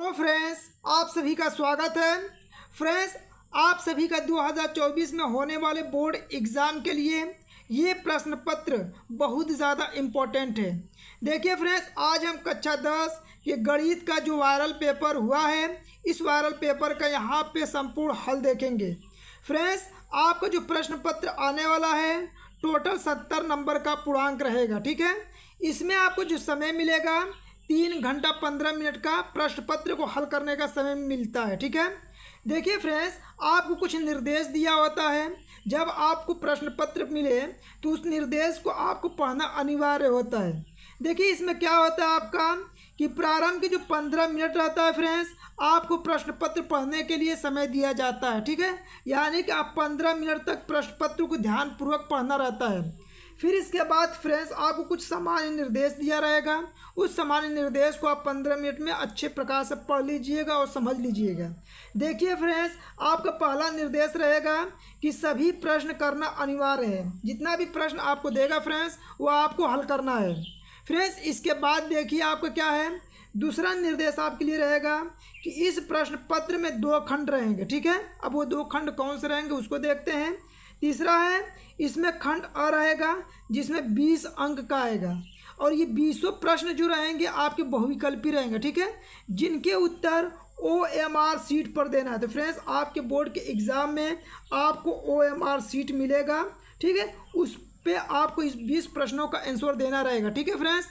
hello friends आप सभी का स्वागत है फ्रेंड्स आप सभी का 2024 में होने वाले बोर्ड एग्ज़ाम के लिए ये प्रश्न पत्र बहुत ज़्यादा इम्पोर्टेंट है देखिए फ्रेंड्स आज हम कक्षा दस ये गणित का जो वायरल पेपर हुआ है इस वायरल पेपर का यहाँ पे संपूर्ण हल देखेंगे फ्रेंड्स आपका जो प्रश्न पत्र आने वाला है टोटल सत्तर नंबर का पूर्णांक रहेगा ठीक है इसमें आपको जो समय मिलेगा तीन घंटा पंद्रह मिनट का प्रश्न पत्र को हल करने का समय मिलता है ठीक है देखिए फ्रेंड्स आपको कुछ निर्देश दिया होता है जब आपको प्रश्न पत्र मिले तो उस निर्देश को आपको पढ़ना अनिवार्य होता है देखिए इसमें क्या होता है आपका कि प्रारंभ के जो पंद्रह मिनट रहता है फ्रेंड्स आपको प्रश्न पत्र पढ़ने के लिए समय दिया जाता है ठीक है यानी कि आप पंद्रह मिनट तक प्रश्न पत्र को ध्यानपूर्वक पढ़ना रहता है फिर इसके बाद फ्रेंड्स आपको कुछ सामान्य निर्देश दिया रहेगा उस सामान्य निर्देश को आप पंद्रह मिनट में अच्छे प्रकार से पढ़ लीजिएगा और समझ लीजिएगा देखिए फ्रेंड्स आपका पहला निर्देश रहेगा कि सभी प्रश्न करना अनिवार्य है जितना भी प्रश्न आपको देगा फ्रेंड्स वो आपको हल करना है फ्रेंड्स इसके बाद देखिए आपका क्या है दूसरा निर्देश आपके लिए रहेगा कि इस प्रश्न पत्र में दो खंड रहेंगे ठीक है अब वो दो खंड कौन से रहेंगे उसको देखते हैं तीसरा है इसमें खंड अ रहेगा जिसमें बीस अंक का आएगा और ये बीसों प्रश्न जो रहेंगे आपके बहुविकल्पी रहेंगे ठीक है जिनके उत्तर ओ एम आर सीट पर देना है तो फ्रेंड्स आपके बोर्ड के एग्ज़ाम में आपको ओ एम आर सीट मिलेगा ठीक है उस पर आपको इस बीस प्रश्नों का आंसर देना रहेगा ठीक है फ्रेंड्स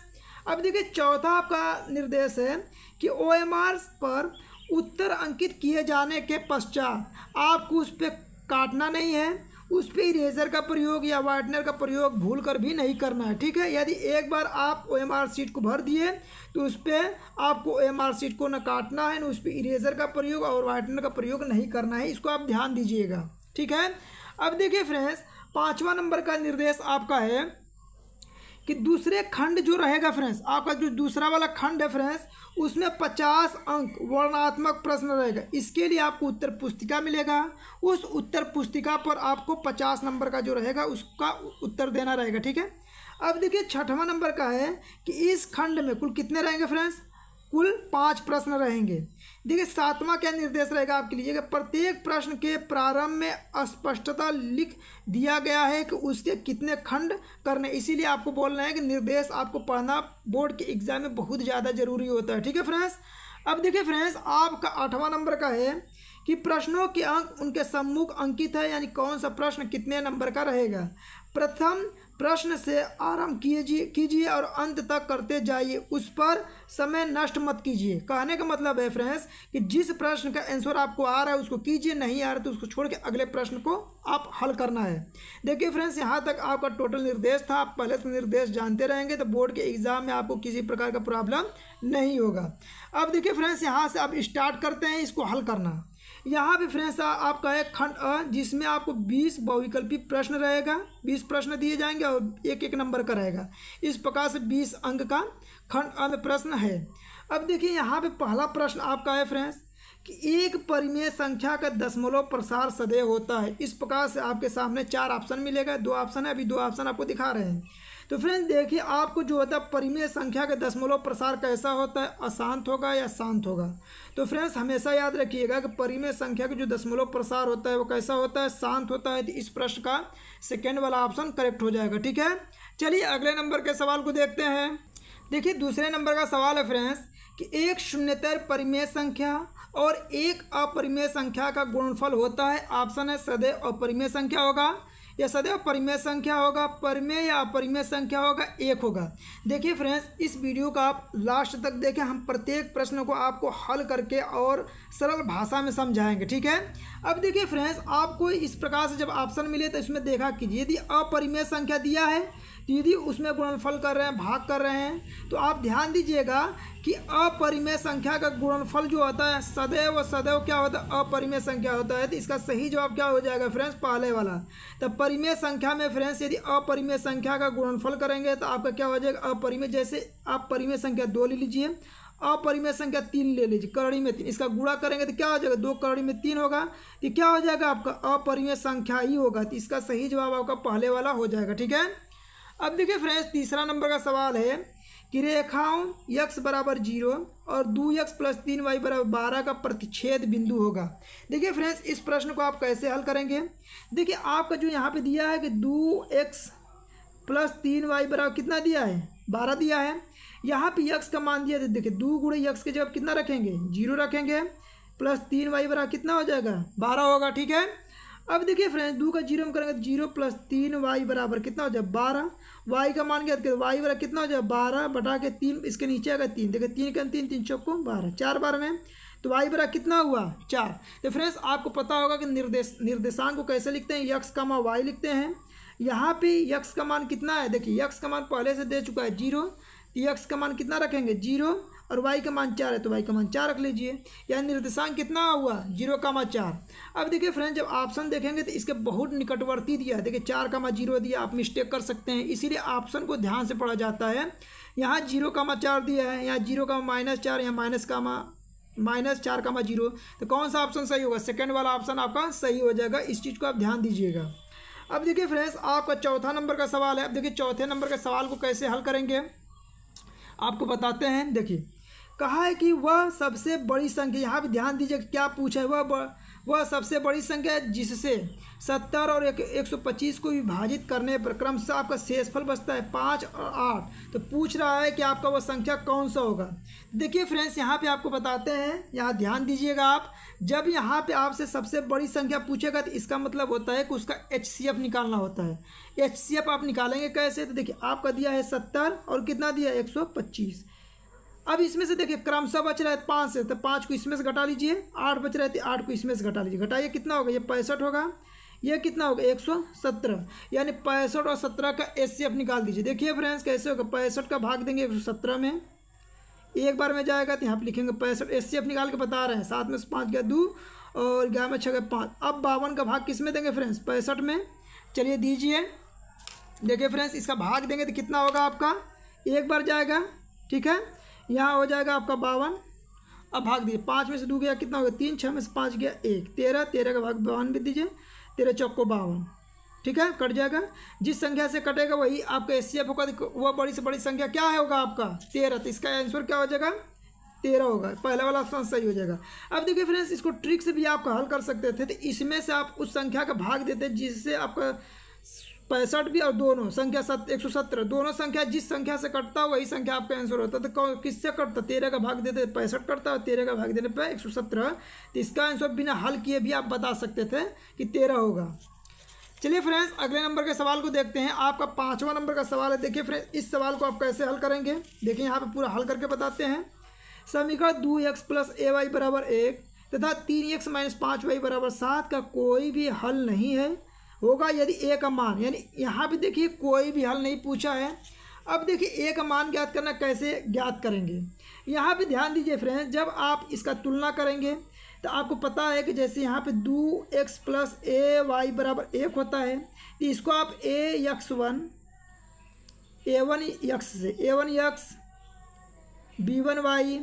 अब देखिए चौथा आपका निर्देश है कि ओ एम आर पर उत्तर अंकित किए जाने के पश्चात आपको उस पर काटना नहीं है उस पर इरेजर का प्रयोग या वाइटनर का प्रयोग भूल कर भी नहीं करना है ठीक है यदि एक बार आप ओ एम आर सीट को भर दिए तो उस पर आपको ओ एम आर सीट को न काटना है न उस पर इरेजर का प्रयोग और वाइटनर का प्रयोग नहीं करना है इसको आप ध्यान दीजिएगा ठीक है अब देखिए फ्रेंड्स पाँचवा नंबर का निर्देश आपका है कि दूसरे खंड जो रहेगा फ्रेंड्स आपका जो दूसरा वाला खंड है फ्रेंड्स उसमें पचास अंक वर्णात्मक प्रश्न रहेगा इसके लिए आपको उत्तर पुस्तिका मिलेगा उस उत्तर पुस्तिका पर आपको पचास नंबर का जो रहेगा उसका उत्तर देना रहेगा ठीक है अब देखिए छठवां नंबर का है कि इस खंड में कुल कितने रहेंगे फ्रेंड्स कुल पाँच प्रश्न रहेंगे देखिए सातवां क्या निर्देश रहेगा आपके लिए कि प्रत्येक प्रश्न के प्रारंभ में स्पष्टता लिख दिया गया है कि उसके कितने खंड करने इसीलिए आपको बोलना है कि निर्देश आपको पढ़ना बोर्ड के एग्जाम में बहुत ज़्यादा जरूरी होता है ठीक है फ्रेंड्स अब देखिए फ्रेंड्स आपका आठवां नंबर का है कि प्रश्नों के अंक उनके सम्मुख अंकित है यानी कौन सा प्रश्न कितने नंबर का रहेगा प्रथम प्रश्न से आरंभ कीजिए कीजिए और अंत तक करते जाइए उस पर समय नष्ट मत कीजिए कहने का मतलब है फ्रेंड्स कि जिस प्रश्न का आंसर आपको आ रहा है उसको कीजिए नहीं आ रहा तो उसको छोड़ के अगले प्रश्न को आप हल करना है देखिए फ्रेंड्स यहाँ तक आपका टोटल निर्देश था आप पहले से निर्देश जानते रहेंगे तो बोर्ड के एग्ज़ाम में आपको किसी प्रकार का प्रॉब्लम नहीं होगा अब देखिए फ्रेंड्स यहाँ से आप स्टार्ट करते हैं इसको हल करना यहाँ पे फ्रेंड्स आपका है खंड अ जिसमें आपको बीस बहुविकल्पी प्रश्न रहेगा बीस प्रश्न दिए जाएंगे और एक एक नंबर का रहेगा इस प्रकार से बीस अंक का खंड अ में प्रश्न है अब देखिए यहाँ पे पहला प्रश्न आपका है फ्रेंड्स कि एक परिमेय संख्या का दशमलव प्रसार सदैव होता है इस प्रकार से आपके सामने चार ऑप्शन मिलेगा दो ऑप्शन है अभी दो ऑप्शन आपको दिखा रहे हैं तो फ्रेंड्स देखिए आपको जो होता है परिमेय संख्या का दशमलव प्रसार कैसा होता है अशांत होगा या शांत होगा तो फ्रेंड्स हमेशा याद रखिएगा कि परिमेय संख्या का जो दशमलव प्रसार होता है वो कैसा होता है शांत होता है तो इस प्रश्न का सेकेंड वाला ऑप्शन करेक्ट हो जाएगा ठीक है चलिए अगले नंबर के सवाल को देखते हैं देखिए दूसरे नंबर का सवाल है फ्रेंड्स कि एक शून्यतर परिमेय संख्या और एक अपरिमेय संख्या का गुणफल होता है ऑप्शन है सदैव अपरिमेय संख्या होगा यह सदैव परिमेय संख्या होगा परिमेय या अपरिमेय संख्या होगा एक होगा देखिए फ्रेंड्स इस वीडियो का आप लास्ट तक देखें हम प्रत्येक प्रश्न को आपको हल करके और सरल भाषा में समझाएंगे ठीक है अब देखिए फ्रेंड्स आपको इस प्रकार से जब ऑप्शन मिले तो इसमें देखा कीजिए यदि अपरिमेय संख्या दिया है यदि उसमें गुणनफल कर रहे हैं भाग कर रहे हैं तो आप ध्यान दीजिएगा कि अपरिमेय संख्या का गुणनफल जो होता है सदैव सदैव क्या होता है अपरिमेय संख्या होता है तो इसका सही जवाब क्या हो जाएगा फ्रेंड्स पहले वाला तो परिमेय संख्या में फ्रेंड्स यदि अपरिमेय संख्या का गुणनफल करेंगे तो आपका क्या हो जाएगा अपरिमेय जैसे आप परिमेय संख्या दो ले लीजिए अपरिमेय संख्या तीन ले लीजिए करड़ी में तीन इसका गुणा करेंगे तो क्या हो जाएगा दो करड़ी में तीन होगा तो क्या हो जाएगा आपका अपरिमेय संख्या ही होगा तो इसका सही जवाब आपका पहले वाला हो जाएगा ठीक है अब देखिए फ्रेंड्स तीसरा नंबर का सवाल है कि रेखाओं यक्स बराबर जीरो और दो यक्स प्लस तीन वाई बराबर बारह का प्रतिच्छेद बिंदु होगा देखिए फ्रेंड्स इस प्रश्न को आप कैसे हल करेंगे देखिए आपका जो यहाँ पे दिया है कि दो एक्स प्लस तीन वाई बराबर कितना दिया है बारह दिया है यहाँ पे यक्स का मान दिया देखिए दो गुड़े यक्स के जब कितना रखेंगे जीरो रखेंगे प्लस तीन वाई बराबर कितना हो जाएगा बारह होगा ठीक है अब देखिए फ्रेंड्स दो का जीरो हम करेंगे तो जीरो प्लस तीन वाई बराबर कितना हो जाए बारह वाई का मान गया वाई बराबर कितना हो जाए बारह बटा के तीन इसके नीचे आ गए तीन देखिए तीन के तीन तीन चौक को बारह चार बार में तो वाई बराबर कितना हुआ चार तो फ्रेंड्स आपको पता होगा कि निर्देश निर्देशांक को कैसे लिखते हैं यक्स का माँ वाई लिखते हैं यहाँ पे यक्स का मान कितना है देखिए यक्स का मान पहले से दे चुका है जीरो तो यक्स का मान कितना रखेंगे जीरो और वाई का मान चार है तो वाई का मान चार रख लीजिए यानी निर्देशांक कितना हुआ जीरो कामा चार अब देखिए फ्रेंड जब ऑप्शन देखेंगे तो इसके बहुत निकटवर्ती दिया है देखिए चार कामा जीरो दिया आप मिस्टेक कर सकते हैं इसीलिए ऑप्शन को ध्यान से पढ़ा जाता है यहाँ जीरो कामा चार दिया है यहाँ जीरो कामा माइनस चार यहाँ माइनस कामा माइनस चार कामा जीरो तो कौन सा ऑप्शन सही होगा सेकेंड वाला ऑप्शन आपका सही हो जाएगा इस चीज़ को आप ध्यान दीजिएगा अब देखिए फ्रेंड्स आपका चौथा नंबर का सवाल है अब देखिए चौथे नंबर के सवाल को कैसे हल करेंगे आपको बताते हैं देखिए कहा है कि वह सबसे बड़ी संख्या यहाँ पर ध्यान दीजिए क्या पूछा है वह वह सबसे बड़ी संख्या है जिससे सत्तर और एक एक सौ पच्चीस को विभाजित करने पर क्रम से आपका शेषफल बचता है पाँच और आठ तो पूछ रहा है कि आपका वह संख्या कौन सा होगा देखिए फ्रेंड्स यहाँ पे आपको बताते हैं यहाँ ध्यान दीजिएगा आप जब यहाँ पे आपसे सबसे बड़ी संख्या पूछेगा तो इसका मतलब होता है कि उसका एच निकालना होता है एच आप निकालेंगे कैसे तो देखिए आपका दिया है सत्तर और कितना दिया एक सौ पच्चीस अब इसमें से देखिए क्रमशः बच रहा है पाँच से तो पाँच को इसमें से घटा लीजिए आठ बच रहे थे तो आठ को इसमें से घटा लीजिए घटाइए कितना होगा ये पैंसठ होगा ये कितना होगा एक सौ सत्रह यानी पैंसठ और सत्रह का एस निकाल दीजिए देखिए फ्रेंड्स कैसे होगा पैंसठ का भाग देंगे एक सौ सत्रह में एक बार में जाएगा तो यहाँ पर लिखेंगे पैंसठ एस निकाल के बता रहे हैं सात में से पाँच गया दो और ग्यारह में छः गया पाँच अब बावन का भाग किस में देंगे फ्रेंड्स पैंसठ में चलिए दीजिए देखिए फ्रेंड्स इसका भाग देंगे तो कितना होगा आपका एक बार जाएगा ठीक है यहाँ हो जाएगा आपका बावन अब भाग दीजिए पाँच में से दो गया कितना हो गया तीन छः में से पाँच गया एक तेरह तेरह का भाग बावन भी दीजिए तेरह चौको बावन ठीक है कट जाएगा जिस संख्या से कटेगा वही आपका एस सी एफ होगा वह बड़ी से बड़ी संख्या क्या है होगा आपका तेरह तो इसका आंसर क्या हो जाएगा तेरह होगा पहला वाला ऑप्शन सही हो जाएगा अब देखिए फ्रेंड्स इसको ट्रिक से भी आप हल कर सकते थे तो इसमें से आप उस संख्या का भाग देते जिससे आपका पैंसठ भी और दोनों संख्या सत एक सौ सत्रह दोनों संख्या जिस संख्या से कटता है वही संख्या आपका आंसर होता तो कौन किससे कटता तेरह का भाग देते पैंसठ करता और तेरह का भाग देने पर एक सौ सत्रह तो इसका आंसर बिना हल किए भी आप बता सकते थे कि तेरह होगा चलिए फ्रेंड्स अगले नंबर के सवाल को देखते हैं आपका पाँचवा नंबर का सवाल है देखिए फ्रेंड्स इस सवाल को आप कैसे हल करेंगे देखिए यहाँ पर पूरा हल करके बताते हैं समीकरण दो एक्स प्लस ए वाई बराबर एक तथा तीन एक्स माइनस पाँच वाई बराबर सात का कोई भी हल नहीं है होगा यदि ए का मान यानी यहाँ पे देखिए कोई भी हल नहीं पूछा है अब देखिए ए का मान ज्ञात करना कैसे ज्ञात करेंगे यहाँ पे ध्यान दीजिए फ्रेंड्स जब आप इसका तुलना करेंगे तो आपको पता है कि जैसे यहाँ पे दो एक्स प्लस ए वाई बराबर एक होता है तो इसको आप A X one A one X से A one X B one Y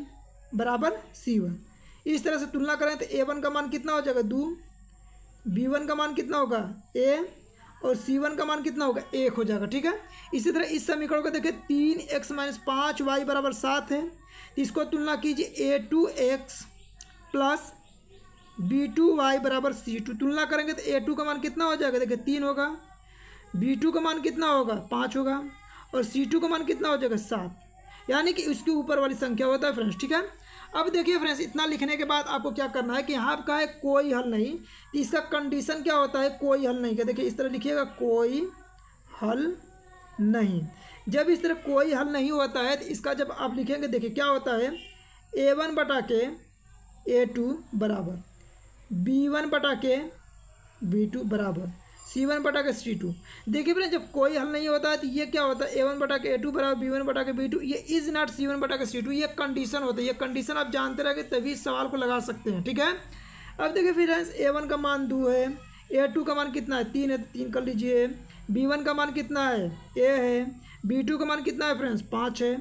बराबर सी वन इस तरह से तुलना करें तो ए वन का मान कितना हो जाएगा दो बी वन का मान कितना होगा ए और सी वन का मान कितना होगा एक हो जाएगा ठीक है इसी तरह इस समीकरण को देखें तीन एक्स माइनस पाँच वाई बराबर सात है इसको तुलना कीजिए A two X plus B two Y बराबर सी टू तुलना करेंगे तो ए टू का मान कितना हो जाएगा देखिए तीन होगा बी टू का मान कितना होगा पाँच होगा और सी टू का मान कितना हो जाएगा सात यानी कि उसके ऊपर वाली संख्या होता है फ्रेंड्स ठीक है अब देखिए फ्रेंड्स इतना लिखने के बाद आपको क्या करना है कि यहाँ आपका है कोई हल नहीं तो इसका कंडीशन क्या होता है कोई हल नहीं का देखिए इस तरह लिखिएगा कोई हल नहीं जब इस तरह कोई हल नहीं होता है तो इसका जब आप लिखेंगे देखिए क्या होता है ए वन बटा के ए टू बराबर बी वन बटा के बी टू बराबर सी वन बटा के सी टू देखिए फ्रेंड जब कोई हल नहीं होता है तो ये क्या होता है ए वन बटा के ए टू बराबर बी वन बटा के बी टू ये इज नॉट सी वन बटा के सी टू ये कंडीशन होता है ये कंडीशन आप जानते रहेंगे तभी सवाल को लगा सकते हैं ठीक है अब देखिए फ्रेंड्स ए वन का मान दो है ए टू का मान कितना है तीन है तो तीन कर लीजिए बी वन का मान कितना है ए है बी टू का मान कितना है फ्रेंड्स पाँच है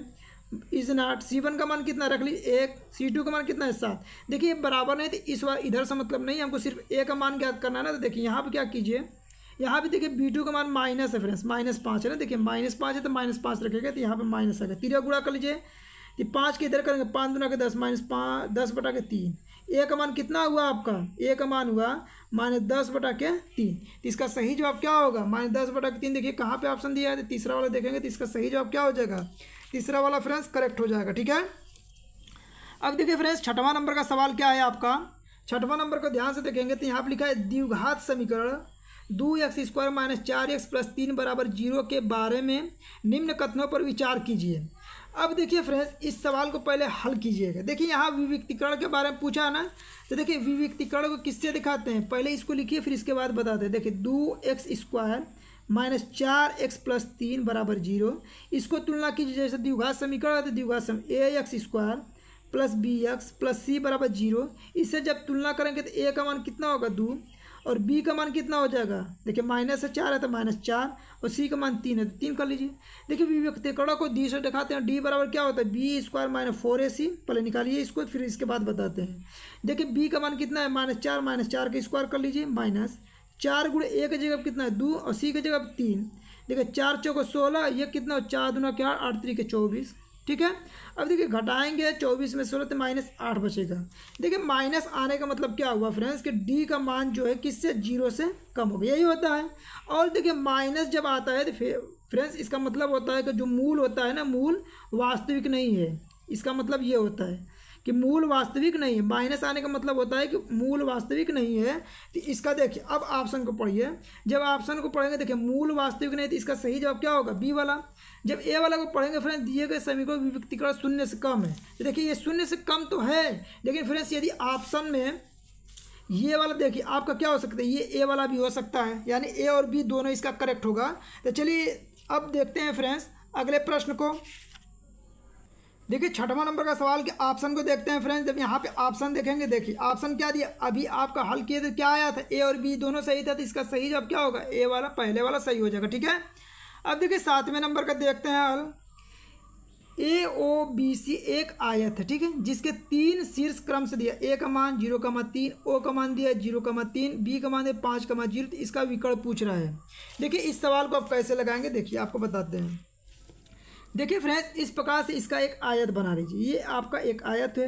इज नॉट सी वन का मान कितना रख लीजिए एक सी टू का मान कितना है सात देखिए बराबर नहीं तो इस बार इधर से मतलब नहीं हमको सिर्फ ए का मान ज्ञात करना है ना तो देखिए यहाँ पर क्या कीजिए यहाँ पे देखिए बी टू का मान माइनस है फ्रेंड्स माइनस पाँच है ना देखिए माइनस पाँच है तो माइनस पाँच रखेगा तो यहाँ पे माइनस आएगा तीन गुड़ा कर लीजिए तो पाँच के इधर करेंगे पाँच दुना के दस माइनस पाँच दस बटा के तीन ए का मान कितना हुआ आपका ए का मान हुआ माइनस दस बटा के तीन तो इसका सही जवाब क्या होगा माइनस दस बटा के तीन देखिए कहाँ पर ऑप्शन दिया है तो तीसरा वाला देखेंगे तो इसका सही जवाब क्या हो जाएगा तीसरा वाला फ्रेंड्स करेक्ट हो जाएगा ठीक है अब देखिए फ्रेंड्स छठवां नंबर का सवाल क्या है आपका छठवां नंबर को ध्यान से देखेंगे तो यहाँ पर लिखा है द्विघात समीकरण दो एक्स स्क्वायर माइनस चार एक्स प्लस तीन बराबर जीरो के बारे में निम्न कथनों पर विचार कीजिए अब देखिए फ्रेंड्स इस सवाल को पहले हल कीजिएगा देखिए यहाँ विविक्तिकरण के बारे में पूछा ना तो देखिए विविक्तिकरण को किससे दिखाते हैं पहले इसको लिखिए फिर इसके बाद बताते हैं देखिए दो एक्स स्क्वायर माइनस चार एक्स प्लस तीन बराबर जीरो इसको तुलना कीजिए जैसे द्विघात समीकरण है तो द्विघात सम a x square plus b x plus c बराबर जीरो इससे जब तुलना करेंगे तो ए का मान कितना होगा दो और बी का मान कितना हो जाएगा देखिए माइनस है चार है तो माइनस चार और सी का मान तीन है तो तीन कर लीजिए देखिए कड़ा को डी से दिखाते हैं डी बराबर क्या होता है b square minus four a c पहले निकालिए इसको फिर इसके बाद बताते हैं देखिए बी का मान कितना है माइनस चार माइनस चार का स्क्वायर कर लीजिए माइनस चार गुड़े ए का जगह कितना है दो और सी की जगह तीन देखिए चार चौको सोलह ये कितना हो चार दुना क्या आठ तरीके चौबीस ठीक है अब देखिए घटाएंगे चौबीस में सोलह तो माइनस आठ बचेगा देखिए माइनस आने का मतलब क्या हुआ फ्रेंड्स कि डी का मान जो है किससे जीरो से कम हो गया यही होता है और देखिए माइनस जब आता है तो फ्रेंड्स इसका मतलब होता है कि जो मूल होता है ना मूल वास्तविक नहीं है इसका मतलब ये होता है कि मूल वास्तविक नहीं है माइनस आने का मतलब होता है कि मूल वास्तविक नहीं है तो इसका देखिए अब ऑप्शन को पढ़िए जब ऑप्शन को पढ़ेंगे देखिए मूल वास्तविक नहीं तो इसका सही जवाब क्या होगा बी वाला जब ए वाला को पढ़ेंगे फ्रेंड्स दिए गए समीकरण विव्यक्तिकरण शून्य से कम है तो देखिए ये शून्य से कम तो है लेकिन फ्रेंड्स यदि ऑप्शन में ये वाला देखिए आपका क्या हो सकता है ये ए वाला भी हो सकता है यानी ए और बी दोनों इसका करेक्ट होगा तो चलिए अब देखते हैं फ्रेंड्स अगले प्रश्न को देखिए छठवां नंबर का सवाल के ऑप्शन को देखते हैं फ्रेंड्स जब यहाँ पे ऑप्शन देखेंगे देखिए ऑप्शन क्या दिया अभी आपका हल किए थे क्या आया था ए और बी दोनों सही था तो इसका सही जब क्या होगा ए वाला पहले वाला सही हो जाएगा ठीक है अब देखिए सातवें नंबर का देखते हैं हल ए ओ बी सी एक आयत है ठीक है जिसके तीन शीर्ष क्रम से दिया ए का मान जीरो का मान तीन ओ का मान दिया जीरो का मान तीन बी का मान दिया पाँच का मान जीरो तो इसका विकल्प पूछ रहा है देखिए इस सवाल को आप कैसे लगाएंगे देखिए आपको बताते हैं देखिए फ्रेंड्स इस प्रकार से इसका एक आयत बना लीजिए ये आपका एक आयत है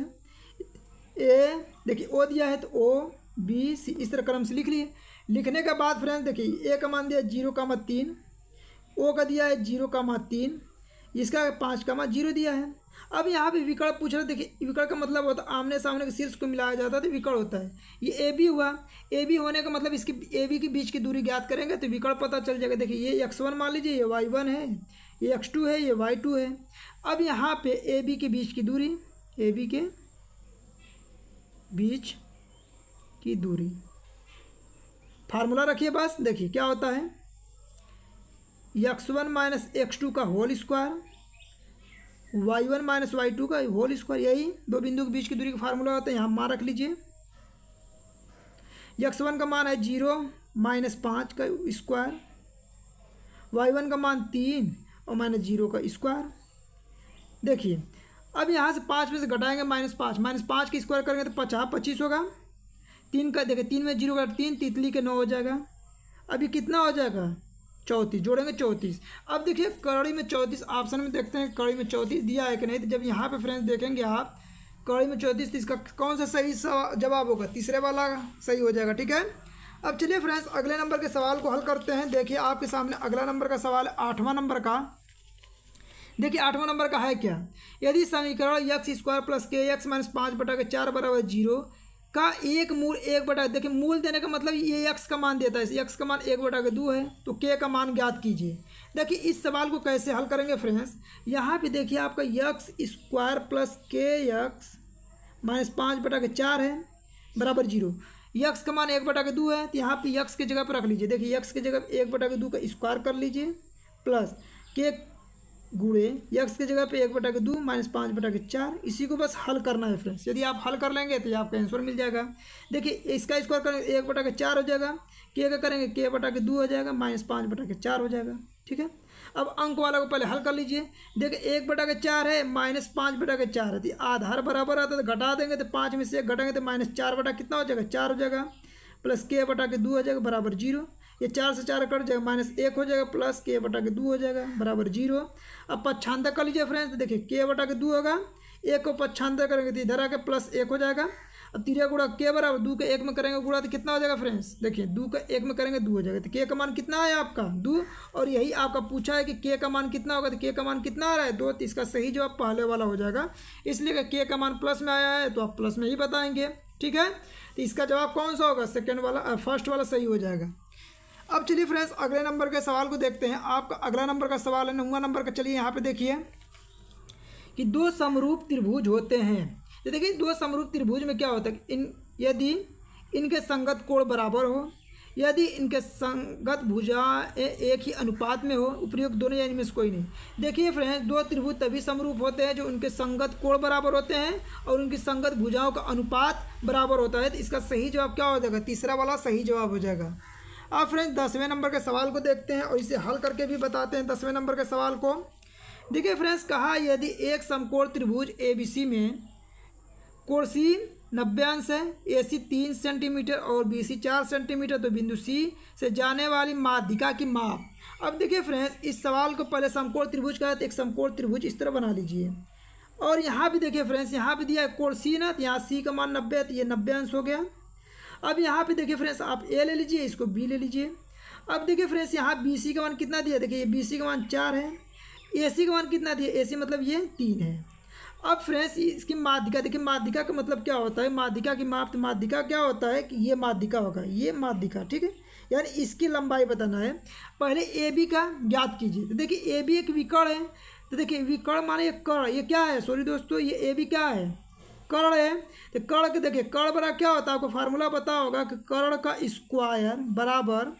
ए देखिए ओ दिया है तो ओ बी सी इस तरह क्रम से लिख लिए लिखने के बाद फ्रेंड्स देखिए ए का मान दिया जीरो का मत तीन ओ का दिया है जीरो का मत तीन इसका पाँच का मत जीरो दिया है अब यहाँ पे विकल्प पूछ रहे देखिए विकल्प का मतलब होता है आमने सामने के शीर्ष को मिलाया जाता है तो विकल्प होता है ये ए बी हुआ ए बी होने का मतलब इसकी ए बी के बीच की दूरी ज्ञात करेंगे तो विकल्प पता चल जाएगा देखिए ये एक्स वन मान लीजिए ये वाई वन है ये एक्स टू है ये वाई टू है अब यहाँ पे ए बी के बीच की दूरी ए बी के बीच की दूरी फार्मूला रखिए बस देखिए क्या होता है x one minus x two का whole square y one minus y two का होल स्क्वायर यही दो बिंदु के बीच की दूरी का फार्मूला होता है यहाँ मान रख लीजिए एक्स वन का मान है जीरो माइनस पाँच का स्क्वायर वाई वन का मान तीन और माइनस जीरो का स्क्वायर देखिए अब यहाँ से पाँच में से घटाएंगे माइनस पाँच माइनस पाँच का स्क्वायर करेंगे तो पचास पच्चीस होगा तीन का देखिए तीन में जीरो का तीन तितली के नौ हो जाएगा अभी कितना हो जाएगा चौंतीस जोड़ेंगे चौंतीस अब देखिए कड़ी में चौंतीस ऑप्शन में देखते हैं कड़ी में चौंतीस दिया है कि नहीं तो जब यहाँ पर फ्रेंड्स देखेंगे आप कड़ी में चौंतीस तो इसका कौन सा सही जवाब होगा तीसरे वाला सही हो जाएगा ठीक है अब चलिए फ्रेंड्स अगले नंबर के सवाल को हल करते हैं देखिए आपके सामने अगला नंबर का सवाल है आठवां नंबर का देखिए आठवां नंबर का है क्या यदि समीकरण x square plus k x minus पाँच बटा के चार बराबर जीरो का एक मूल एक बटा देखिए मूल देने का मतलब ये यक्स का मान देता है यक्स का मान एक बटा के दो है तो के का मान ज्ञात कीजिए देखिए इस सवाल को कैसे हल करेंगे फ्रेंड्स यहाँ पर देखिए आपका x square plus k x minus पाँच बटा के चार है बराबर जीरो यक्स का मान एक बटा के दो है तो यहाँ पे यक्स की जगह पर रख लीजिए देखिए यक्स की जगह एक बटा के दो का स्क्वायर कर लीजिए प्लस के गुड़े यक्स की जगह पे एक बटा के दो माइनस पाँच बटा के चार इसी को बस हल करना है फ्रेंड्स यदि आप हल कर लेंगे तो आपका आंसर मिल जाएगा देखिए इसका स्क्वायर करेंगे एक बटा के चार हो जाएगा के का करेंगे के बटा के दो हो जाएगा माइनस पाँच बटा के चार हो जाएगा ठीक है अब अंक वाला को पहले हल कर लीजिए देखिए एक बटा के चार है माइनस पाँच बटा के चार है तो आधार बराबर आता है तो घटा देंगे तो पाँच में से एक घटाएंगे तो माइनस चार बटा कितना हो जाएगा चार हो जाएगा प्लस के बटा के दो हो जाएगा बराबर जीरो ये चार से चार कट जाएगा माइनस एक हो जाएगा प्लस के बटा के दो हो जाएगा बराबर जीरो अब पच्छांदा कर लीजिए फ्रेंड्स देखिए के बटा के दो होगा एक को पच्छांदा करेंगे तो इधर आके प्लस एक हो जाएगा तिरिया गुड़ा के बराबर दो के एक में करेंगे गुड़ा तो कितना हो जाएगा फ्रेंड्स देखिए दो का एक में करेंगे दो हो जाएगा तो के का मान कितना है आपका दो और यही आपका पूछा है कि के का मान कितना होगा तो के का मान कितना आ रहा है दो तो इसका सही जवाब पहले वाला हो जाएगा इसलिए के का मान प्लस में आया है तो आप प्लस में ही बताएंगे ठीक है तो इसका जवाब कौन सा होगा सेकेंड वाला फर्स्ट वाला सही हो जाएगा अब चलिए फ्रेंड्स अगले नंबर के सवाल को देखते हैं आपका अगला नंबर का सवाल है नौवा नंबर का चलिए यहाँ पर देखिए कि दो समरूप त्रिभुज होते हैं तो देखिए दो समरूप त्रिभुज में क्या होता है इन यदि इनके संगत कोण बराबर हो यदि इनके संगत भुजा एक ही अनुपात में हो उपयुक्त दोनों यानी में से कोई नहीं देखिए फ्रेंड्स दो त्रिभुज तभी समरूप होते हैं जो उनके संगत कोण बराबर होते हैं और उनकी संगत भुजाओं का अनुपात बराबर होता है तो इसका सही जवाब क्या हो जाएगा तीसरा वाला सही जवाब हो जाएगा अब फ्रेंड्स दसवें नंबर के सवाल को देखते हैं और इसे हल करके भी बताते हैं दसवें नंबर के सवाल को देखिए फ्रेंड्स कहा यदि एक समकोण त्रिभुज ए में कोर्सी नब्बे अंश है ए सी तीन सेंटीमीटर और बी सी चार सेंटीमीटर तो बिंदु सी से जाने वाली माध्यिका की माप अब देखिए फ्रेंड्स इस सवाल को पहले समकोण त्रिभुज का तो एक समकोण त्रिभुज इस तरह बना लीजिए और यहाँ भी देखिए फ्रेंड्स यहाँ भी दिया है कोण सी ना तो यहाँ सी का मान नब्बे है तो ये नब्बे अंश हो गया अब यहाँ पे देखिए फ्रेंड्स आप ए ले लीजिए इसको बी ले लीजिए अब देखिए फ्रेंड्स यहाँ बी सी का मान कितना दिया देखिए ये बी सी का मान चार है ए सी का मान कितना दिया ए सी मतलब ये तीन है अब फ्रेंड्स इसकी माध्यिका देखिए माध्यिका का मतलब क्या होता है माध्यिका की माप तो माध्यिका क्या होता है कि ये माध्यिका होगा ये माध्यिका ठीक है यानी इसकी लंबाई बताना है पहले ए बी का ज्ञात कीजिए तो देखिए ए बी एक विकर्ण है तो देखिए विकर्ण माने ये कर ये क्या है सॉरी दोस्तों ये ए बी क्या है कर्ण है तो कर्ण के देखिए कर्ण बड़ा क्या होता है आपको फार्मूला पता होगा कि कर्ण का स्क्वायर बराबर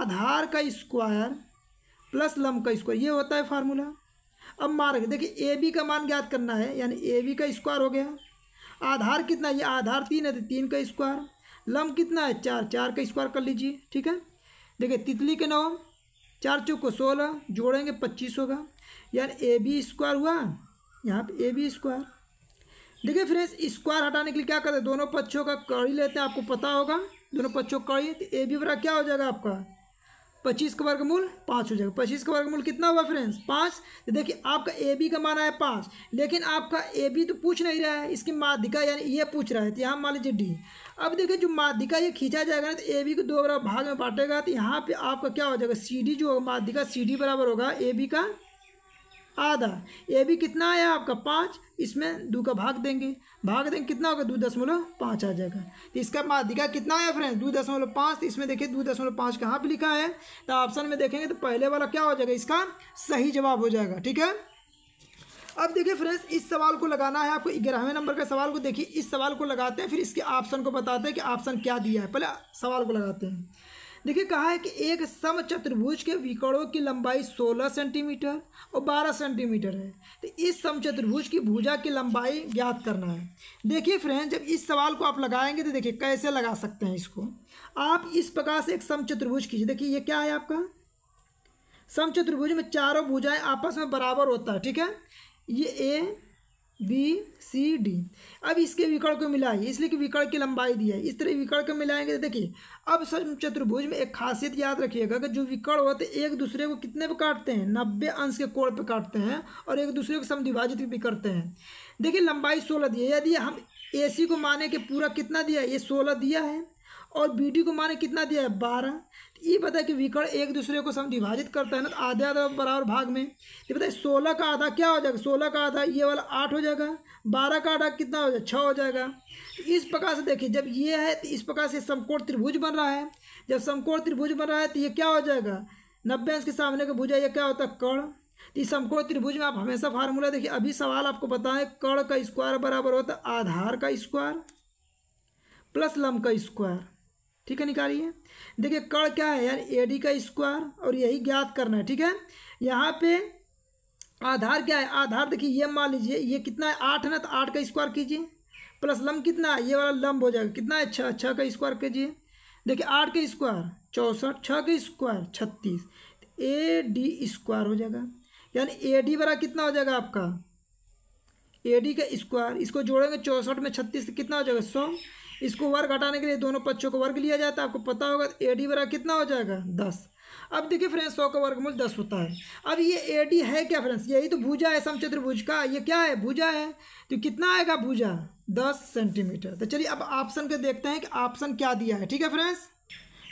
आधार का स्क्वायर प्लस लंब का स्क्वायर ये होता है फार्मूला अब मार देखिए ए बी का मान ज्ञात करना है यानी ए बी का स्क्वायर हो गया आधार कितना ये आधार तीन है तो तीन का स्क्वायर लम कितना है चार चार का स्क्वायर कर लीजिए ठीक है देखिए तितली के नौ चार चौको सोलह जोड़ेंगे पच्चीस होगा यार ए बी स्क्वायर हुआ यहाँ पे ए बी स्क्वायर देखिए फ्रेंड्स स्क्वायर हटाने के लिए क्या करते हैं दोनों पक्षों का कड़ी लेते हैं आपको पता होगा दोनों पक्षों का कड़ी तो ए बी बड़ा क्या हो जाएगा आपका पच्चीस का वर्गमूल पाँच हो जाएगा पच्चीस का वर्गमूल कितना हुआ फ्रेंड्स पाँच तो देखिए आपका ए बी का माना है पाँच लेकिन आपका ए बी तो पूछ नहीं रहा है इसकी माध्यिका यानी ये पूछ रहा है तो यहाँ मान लीजिए डी अब देखिए जो माध्यिका ये खींचा जाएगा ना तो ए बी को दो बराबर भाग में बांटेगा तो यहाँ पे आपका क्या हो जाएगा सी डी जो होगा माध्यिका सी डी बराबर होगा ए बी का आधा ये भी कितना आया आपका पाँच इसमें दो का भाग देंगे भाग देंगे कितना होगा दो दशमलव पाँच आ जाएगा तो इसका माध्यिका कितना आया फ्रेंड दो दशमलव पाँच तो इसमें देखिए दो दशमलव पाँच कहाँ पर लिखा है तो ऑप्शन में देखेंगे तो पहले वाला क्या हो जाएगा इसका सही जवाब हो जाएगा ठीक है अब देखिए फ्रेंड्स इस सवाल को लगाना है आपको ग्यारहवें नंबर का सवाल को देखिए इस सवाल को लगाते हैं फिर इसके ऑप्शन को बताते हैं कि ऑप्शन क्या दिया है पहले सवाल को लगाते हैं देखिए कहा है कि एक सम चतुर्भुज के विकड़ों की लंबाई 16 सेंटीमीटर और 12 सेंटीमीटर है तो इस सम चतुर्भुज की भुजा की लंबाई ज्ञात करना है देखिए फ्रेंड जब इस सवाल को आप लगाएंगे तो देखिए कैसे लगा सकते हैं इसको आप इस प्रकार से एक सम चतुर्भुज कीजिए देखिए ये क्या है आपका सम चतुर्भुज में चारों भुजाएँ आपस में बराबर होता है ठीक है ये ए बी सी डी अब इसके विकर्ण को मिलाइए इसलिए कि विकर्ण की लंबाई दी है इस तरह विकर्ण को मिलाएंगे तो देखिए अब चतुर्भुज में एक खासियत याद रखिएगा कि जो विकर्ण होते हैं एक दूसरे को कितने पे काटते हैं नब्बे अंश के कोण पे काटते हैं और एक दूसरे को समद्विभाजित भी करते हैं देखिए लंबाई सोलह दी है यदि हम ए सी को माने कि पूरा कितना दिया है ये सोलह दिया है और बी डी को माने कितना दिया है बारह तो ये पता है कि विकर्ण एक दूसरे को सम विभाजित करता है ना तो आधे आधा बराबर भाग में ये तो पता है सोलह का आधा क्या हो जाएगा सोलह का आधा ये वाला आठ हो जाएगा बारह का आधा कितना हो जाएगा छः हो जाएगा तो इस प्रकार से देखिए जब ये है तो इस प्रकार से समकोण त्रिभुज बन रहा है जब समकोण त्रिभुज बन रहा है तो ये क्या हो जाएगा नब्बे अंश के सामने का भुजा यह क्या होता है कर्ण तो इस समकोण त्रिभुज में आप हमेशा फार्मूला देखिए अभी सवाल आपको बताएं कर्ण का स्क्वायर बराबर होता है आधार का स्क्वायर प्लस लंब का स्क्वायर ठीक है निकालिए देखिए कड़ क्या है यार ए डी का स्क्वायर और यही ज्ञात करना है ठीक है यहाँ पे आधार क्या है आधार देखिए ये मान लीजिए ये कितना है आठ ना तो आठ का स्क्वायर कीजिए प्लस लम्ब कितना है ये वाला लम्ब हो जाएगा कितना है छः छः का स्क्वायर कीजिए देखिए आठ का स्क्वायर चौंसठ छः का स्क्वायर छत्तीस ए डी स्क्वायर हो जाएगा यानी ए डी वाला कितना हो जाएगा आपका ए डी का स्क्वायर इसको जोड़ेंगे चौंसठ में छत्तीस तो कितना हो जाएगा सौ इसको वर्ग हटाने के लिए दोनों पक्षों को वर्ग लिया जाता है आपको पता होगा ए डी बराबर कितना हो जाएगा दस अब देखिए फ्रेंड्स सौ का वर्गमूल दस होता है अब ये ए डी है क्या फ्रेंड्स यही तो भुजा है समचतुर्भुज का ये क्या है भुजा है तो कितना आएगा भुजा दस सेंटीमीटर तो चलिए अब ऑप्शन के देखते हैं कि ऑप्शन क्या दिया है ठीक है फ्रेंड्स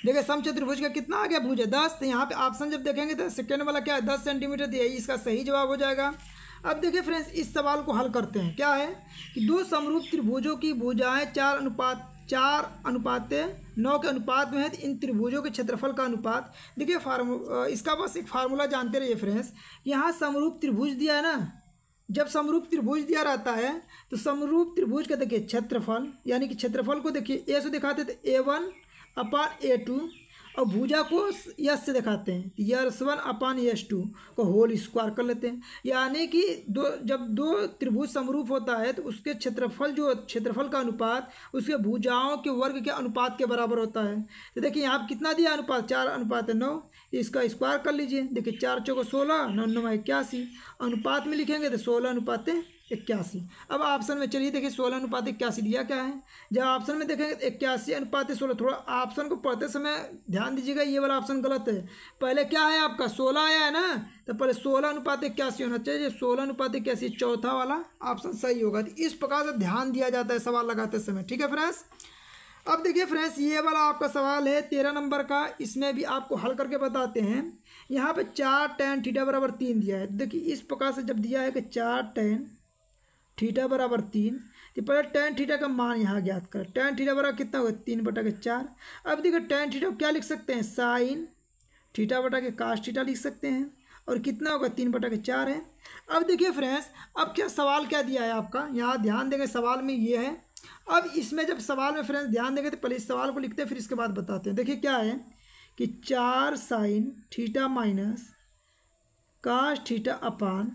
देखिए समचतुर्भुज का कितना आ गया भूजा दस तो यहाँ पे ऑप्शन जब देखेंगे तो सेकेंड वाला क्या है दस सेंटीमीटर तो दिया इसका सही जवाब हो जाएगा अब देखिए फ्रेंड्स इस सवाल को हल करते हैं क्या है कि दो समरूप त्रिभुजों की भुजाएं चार अनुपात चार अनुपात नौ के अनुपात में है तो इन त्रिभुजों के क्षेत्रफल का अनुपात देखिए फार्मू इसका बस एक फार्मूला जानते रहिए फ्रेंड्स यहाँ समरूप त्रिभुज दिया है ना जब समरूप त्रिभुज दिया रहता है तो समरूप त्रिभुज का देखिए क्षेत्रफल यानी कि क्षेत्रफल को देखिए ए से दिखाते थे ए वन अपान ए टू और भुजा को यश से दिखाते हैं x one upon x two को होल स्क्वायर कर लेते हैं यानी कि दो जब दो त्रिभुज समरूप होता है तो उसके क्षेत्रफल जो क्षेत्रफल का अनुपात उसके भुजाओं के वर्ग के अनुपात के बराबर होता है तो देखिए यहाँ कितना दिया अनुपात चार अनुपात है नौ इसका स्क्वायर कर लीजिए देखिए चार चौको सोलह नौ नौ इक्यासी अनुपात में लिखेंगे तो सोलह अनुपात इक्यासी अब ऑप्शन में चलिए देखिए सोलह अनुपात इक्यासी दिया क्या है जब ऑप्शन में देखेंगे तो इक्यासी अनुपात सोलह थोड़ा ऑप्शन को पढ़ते समय ध्यान दीजिएगा ये वाला ऑप्शन गलत है पहले क्या है आपका सोलह आया है ना तो पहले सोलह अनुपात इक्यासी होना चाहिए सोलह अनुपात इक्यासी चौथा वाला ऑप्शन सही होगा तो इस प्रकार से ध्यान दिया जाता है सवाल लगाते समय ठीक है फ्रेंड्स अब देखिए फ्रेंड्स ये वाला आपका सवाल है तेरह नंबर का इसमें भी आपको हल करके बताते हैं यहाँ पर चार टेन थीटा बराबर तीन दिया है तो देखिए इस प्रकार से जब दिया है कि चार टेन थीटा बराबर तीन तो पहले टेन थीटा का मान यहाँ ज्ञात करें टेन थीटा बराबर कितना होगा तीन बटा के चार अब देखो टेन थीटा क्या लिख सकते हैं साइन थीटा बटा के काश थीटा लिख सकते हैं और कितना होगा तीन बटा के चार है अब देखिए फ्रेंड्स अब क्या सवाल क्या दिया है आपका यहाँ ध्यान देंगे सवाल में ये है अब इसमें जब सवाल में फ्रेंड्स ध्यान देंगे तो पहले इस सवाल को लिखते हैं फिर इसके बाद बताते हैं देखिए क्या है कि चार sine theta minus cos theta upon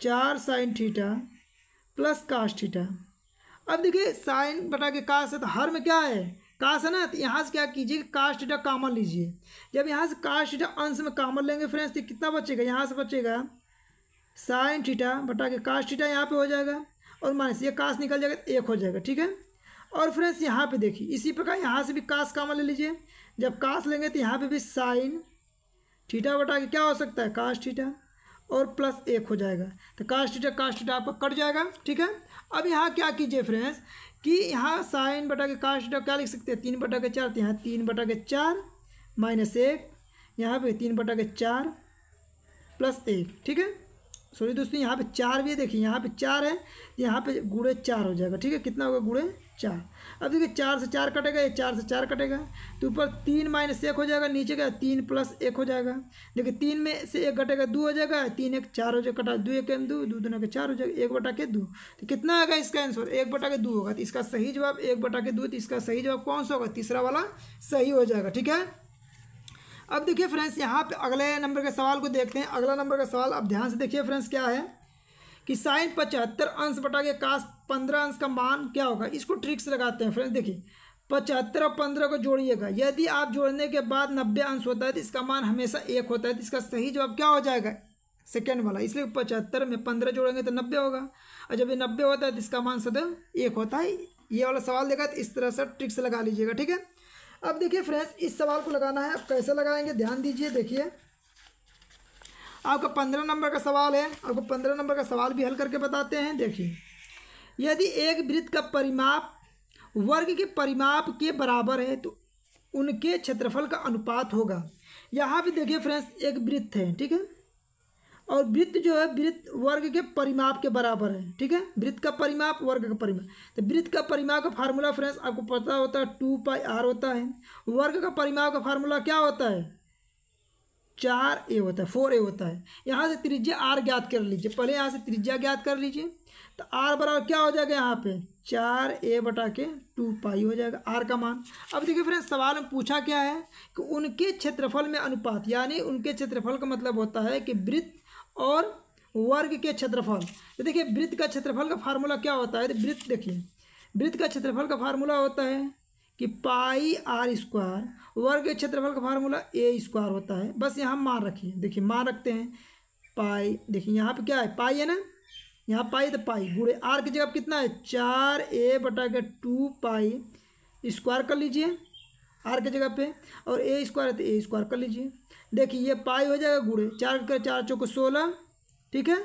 चार sine theta plus cos theta अब देखिए साइन बटा के काश है तो हर में क्या है काश है ना तो यहाँ से क्या कीजिए कास्ट थीटा कामन लीजिए जब यहाँ से कास्ट थीटा अंश में कामन लेंगे फ्रेंड्स तो कितना बचेगा यहाँ से बचेगा साइन थीटा बटा के कास्ट थीटा यहाँ पर हो जाएगा और माइनस ये काश निकल जाएगा तो एक हो जाएगा ठीक है और फ्रेंड्स यहाँ पर देखिए इसी प्रकार यहाँ से भी काश कामन ले लीजिए जब काश लेंगे तो यहाँ पर भी साइन थीटा बटा के क्या हो सकता है काश थीटा और प्लस एक हो जाएगा तो कास्ट कास्टिटा आपका कट जाएगा ठीक है अब यहाँ क्या कीजिए फ्रेंड्स कि यहाँ साइन बटा के कास्टिटा क्या लिख सकते हैं तीन बटा के चार तो यहाँ तीन बटा के चार माइनस एक यहाँ पे तीन बटा के चार प्लस एक ठीक है सॉरी दोस्तों यहाँ पे चार भी है देखिए यहाँ पे चार है यहाँ पे गुड़े चार हो जाएगा ठीक है कितना होगा गुड़े चार अब देखिए चार से चार कटेगा ये चार से चार कटेगा तो ऊपर तीन माइनस एक हो जाएगा नीचे का तीन प्लस एक हो जाएगा देखिए तीन में से एक कटेगा दो हो जाएगा तीन एक चार हो जाएगा कटा दो एक एम दो दो दोनों के चार हो जाएगा एक बटा के दो तो कितना आएगा इसका आंसर एक बटा के दो होगा तो इसका सही जवाब एक बटा के दो तो इसका सही जवाब कौन सा होगा तीसरा वाला सही हो जाएगा ठीक है अब देखिए फ्रेंड्स यहाँ पे अगले नंबर के सवाल को देखते हैं अगला नंबर का सवाल अब ध्यान से देखिए फ्रेंड्स क्या है कि साइन पचहत्तर अंश बटा के काश पंद्रह अंश का मान क्या होगा इसको ट्रिक्स लगाते हैं फ्रेंड्स देखिए पचहत्तर और पंद्रह को जोड़िएगा यदि आप जोड़ने के बाद नब्बे अंश होता है तो इसका मान हमेशा एक होता है तो इसका सही जवाब क्या हो जाएगा सेकेंड वाला इसलिए पचहत्तर में पंद्रह जोड़ेंगे तो नब्बे होगा और जब ये नब्बे होता है तो इसका मान सदैव एक होता है ये वाला सवाल देखा तो इस तरह से ट्रिक्स लगा लीजिएगा ठीक है अब देखिए फ्रेंड्स इस सवाल को लगाना है आप कैसे लगाएंगे ध्यान दीजिए देखिए आपका पंद्रह नंबर का सवाल है आपको पंद्रह नंबर का सवाल भी हल करके बताते हैं देखिए यदि एक वृत्त का परिमाप वर्ग के परिमाप के बराबर है तो उनके क्षेत्रफल का अनुपात होगा यहाँ भी देखिए फ्रेंड्स एक वृत्त है ठीक है और वृत्त जो है वृत्त वर्ग के परिमाप के बराबर है ठीक है वृत्त का परिमाप वर्ग का परिमाप तो वृत्त का परिमाप का फार्मूला फ्रेंड्स आपको पता होता है टू पाई आर होता है वर्ग का परिमाप का फार्मूला क्या होता है चार ए होता है फोर ए होता है यहाँ से त्रिज्या आर ज्ञात कर लीजिए पहले यहाँ से त्रिज्या ज्ञात कर लीजिए तो आर बराबर क्या हो जाएगा यहाँ पे चार ए बटा के टू पाई हो जाएगा आर का मान अब देखिए फ्रेंड्स सवाल में पूछा क्या है कि उनके क्षेत्रफल में अनुपात यानी उनके क्षेत्रफल का मतलब होता है कि वृत्त और वर्ग के क्षेत्रफल तो देखिए वृत्त का क्षेत्रफल का फार्मूला क्या होता है तो वृत्त देखिए वृत्त का क्षेत्रफल का फार्मूला होता है कि पाई आर स्क्वायर वर्ग के क्षेत्रफल का फार्मूला ए स्क्वायर होता है बस यहाँ मान रखिए देखिए मान रखते हैं पाई देखिए यहाँ पे क्या है पाई है ना यहाँ पाई तो पाई गुड़े आर की जगह कितना है चार ए बटा के टू पाई स्क्वायर कर लीजिए आर के जगह पे और ए स्क्वायर है तो ए स्क्वायर कर लीजिए देखिए ये पाई हो जाएगा गुड़े चार कर चार चौक सोलह ठीक है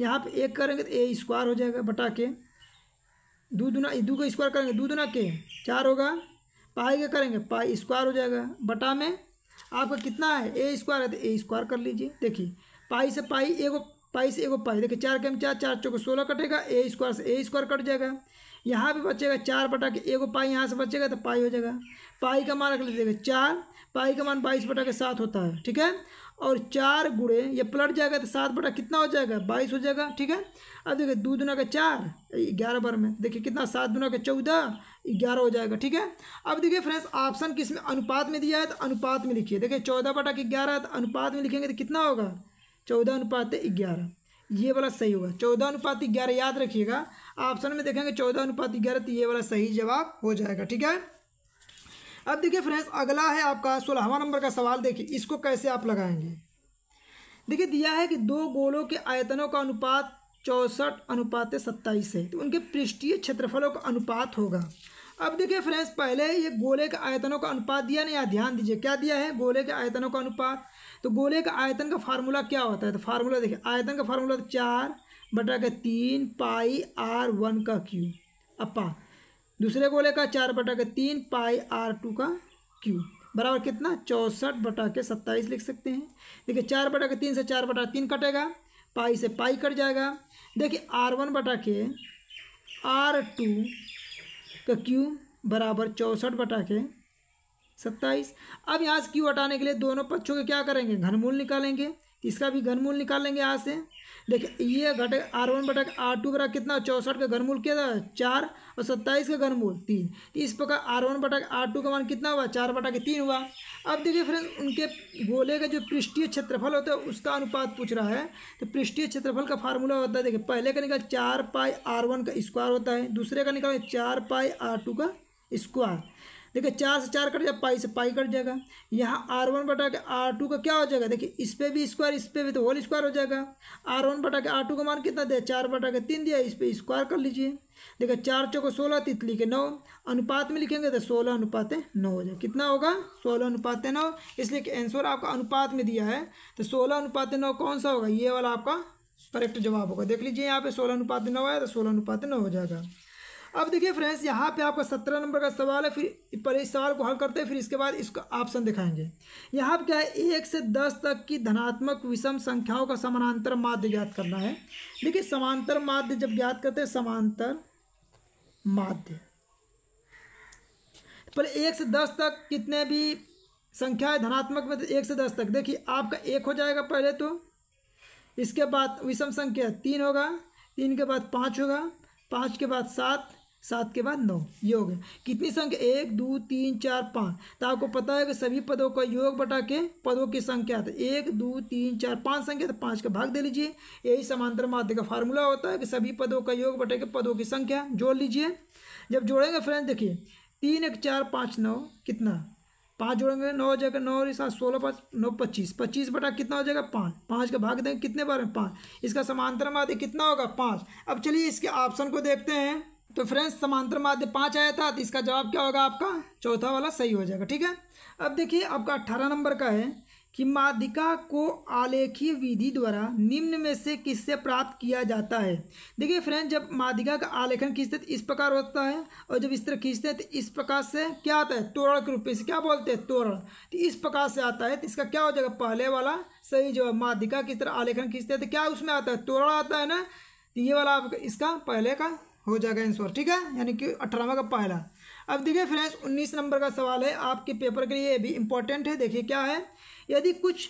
यहाँ पे एक करेंगे तो ए स्क्वायर हो जाएगा बटा के दो दुना दो का स्क्वायर करेंगे दो दुना के चार होगा पाई का करेंगे पाई स्क्वायर हो जाएगा बटा में आपका कितना है ए स्क्वायर है तो ए स्क्वायर कर लीजिए देखिए पाई से पाई एगो पाई से एगो पाई देखिए चार के हम चार चार चौक सोलह कटेगा ए स्क्वायर से ए स्क्वायर कट जाएगा यहाँ भी बचेगा चार बटा के एगो पाई यहाँ से बचेगा तो पाई हो जाएगा पाई का मान रख लीजिएगा चार पाई का मान बाईस बटा के सात होता है ठीक है और चार गुड़े ये पलट जाएगा तो सात बटा कितना हो जाएगा बाईस हो जाएगा ठीक है अब देखिए दो दुना का चार ग्यारह बार में देखिए कितना सात दुना का चौदह ग्यारह हो जाएगा ठीक है अब देखिए फ्रेंड्स ऑप्शन किस में अनुपात में दिया है तो अनुपात में लिखिए देखिए चौदह बटा के ग्यारह तो अनुपात में लिखेंगे तो कितना होगा चौदह अनुपात ग्यारह ये वाला सही होगा चौदह अनुपात ग्यारह याद रखिएगा ऑप्शन में देखेंगे चौदह अनुपात ग्यारह तो ये वाला सही जवाब हो जाएगा ठीक है अब देखिए फ्रेंड्स अगला है आपका सोलहवा नंबर का सवाल देखिए इसको कैसे आप लगाएंगे देखिए दिया है कि दो गोलों के आयतनों का अनुपात चौंसठ अनुपात सत्ताईस है तो उनके पृष्ठीय क्षेत्रफलों का अनुपात होगा अब देखिए फ्रेंड्स पहले ये गोले के आयतनों का अनुपात दिया ना या ध्यान दीजिए क्या दिया है गोले के आयतनों का अनुपात तो गोले का आयतन का फार्मूला क्या होता है तो फार्मूला देखिए आयतन का फार्मूला चार बटा के तीन पाई आर वन का क्यू अपा दूसरे गोले का चार बटा के तीन पाई आर टू का क्यू बराबर कितना चौंसठ बटा के सत्ताईस लिख सकते हैं देखिए चार बटा के तीन से चार बटा तीन कटेगा पाई से पाई कट जाएगा देखिए आर वन बटा के आर टू का क्यू बराबर चौंसठ बटा के सत्ताईस अब यहाँ से क्यू हटाने के लिए दोनों पक्षों के क्या करेंगे घनमूल निकालेंगे इसका भी घनमूल निकालेंगे यहाँ से देखिए ये घटक आर वन बटक आर टू का कितना चौसठ का घनमूल क्या था चार और सत्ताईस का घनमूल तीन तो इस प्रकार आर वन बटक आर टू का मान कितना हुआ चार बटा के तीन हुआ अब देखिए फ्रेंड्स उनके गोले का जो पृष्ठीय क्षेत्रफल होता है उसका अनुपात पूछ रहा है तो पृष्ठीय क्षेत्रफल का फार्मूला होता है देखिए पहले का निकाल चार पाई आर वन का स्क्वायर होता है दूसरे का निकाल चार पाई आर टू का स्क्वायर देखिए चार से चार कट जाए पाई से पाई कट जाएगा यहाँ आर वन बटा के आर टू का क्या हो जाएगा देखिए इस पर भी स्क्वायर इस पर भी तो होल स्क्वायर हो जाएगा आर वन बटा के आर टू का मान कितना दिया चार बटा के तीन दिया इस पर स्क्वायर कर लीजिए देखिए चार चौको सोलह तितली के नौ अनुपात में लिखेंगे तो सोलह अनुपात नौ हो जाए कितना होगा सोलह अनुपात नौ इसलिए कि आंसर आपका अनुपात में दिया है तो सोलह अनुपात नौ कौन सा होगा ये वाला आपका करेक्ट जवाब होगा देख लीजिए यहाँ पे सोलह अनुपात नौ आया तो सोलह अनुपात नौ हो जाएगा अब देखिए फ्रेंड्स यहाँ पे आपका सत्रह नंबर का सवाल है फिर पर इस सवाल को हल करते हैं फिर इसके बाद इसको ऑप्शन दिखाएंगे यहाँ पे क्या है एक से दस तक की धनात्मक विषम संख्याओं का समानांतर माध्य ज्ञात करना है देखिए समांतर माध्य जब ज्ञात करते हैं समांतर माध्य पर एक से दस तक कितने भी संख्या है धनात्मक में तो एक से दस तक देखिए आपका एक हो जाएगा पहले तो इसके बाद विषम संख्या तीन होगा तीन के बाद पाँच होगा पाँच के बाद सात सात के बाद नौ योग कितनी संख्या एक दो तीन चार पाँच तो आपको पता है कि सभी पदों का योग बटा के पदों की संख्या तो एक दो तीन चार पाँच संख्या तो पाँच का भाग दे लीजिए यही समांतर माध्य का फार्मूला होता है कि सभी पदों का योग बटा के पदों की संख्या जोड़ लीजिए जब जोड़ेंगे फ्रेंड देखिए तीन एक चार पाँच नौ कितना पाँच जोड़ेंगे नौ हो जाएगा नौ और सात सोलह पाँच नौ पच्चीस पच्चीस बटा कितना हो जाएगा पाँच पाँच का भाग देंगे कितने बार में पाँच इसका समांतर माध्य कितना होगा पाँच अब चलिए इसके ऑप्शन को देखते हैं तो फ्रेंड्स समांतर माध्य पाँच आया था तो इसका जवाब क्या होगा आपका चौथा वाला सही हो जाएगा ठीक है अब देखिए आपका अट्ठारह नंबर का है कि माध्यिका को आलेखीय विधि द्वारा निम्न में से किससे प्राप्त किया जाता है देखिए फ्रेंड जब माध्यिका का आलेखन खींचते तो इस प्रकार होता है और जब इस तरह खींचते हैं तो इस प्रकार से क्या आता है तोरण के रूप में से क्या बोलते हैं तोरण तो इस प्रकार से आता है तो इसका क्या हो जाएगा पहले वाला सही जो है माध्यिका किस तरह आलेखन खींचते हैं तो क्या उसमें आता है तोरण आता है ना तो ये वाला आपका इसका पहले का हो जाएगा आंसर ठीक है यानी कि अठारहवा का पहला अब देखिए फ्रेंड्स उन्नीस नंबर का सवाल है आपके पेपर के लिए ये भी इम्पोर्टेंट है देखिए क्या है यदि कुछ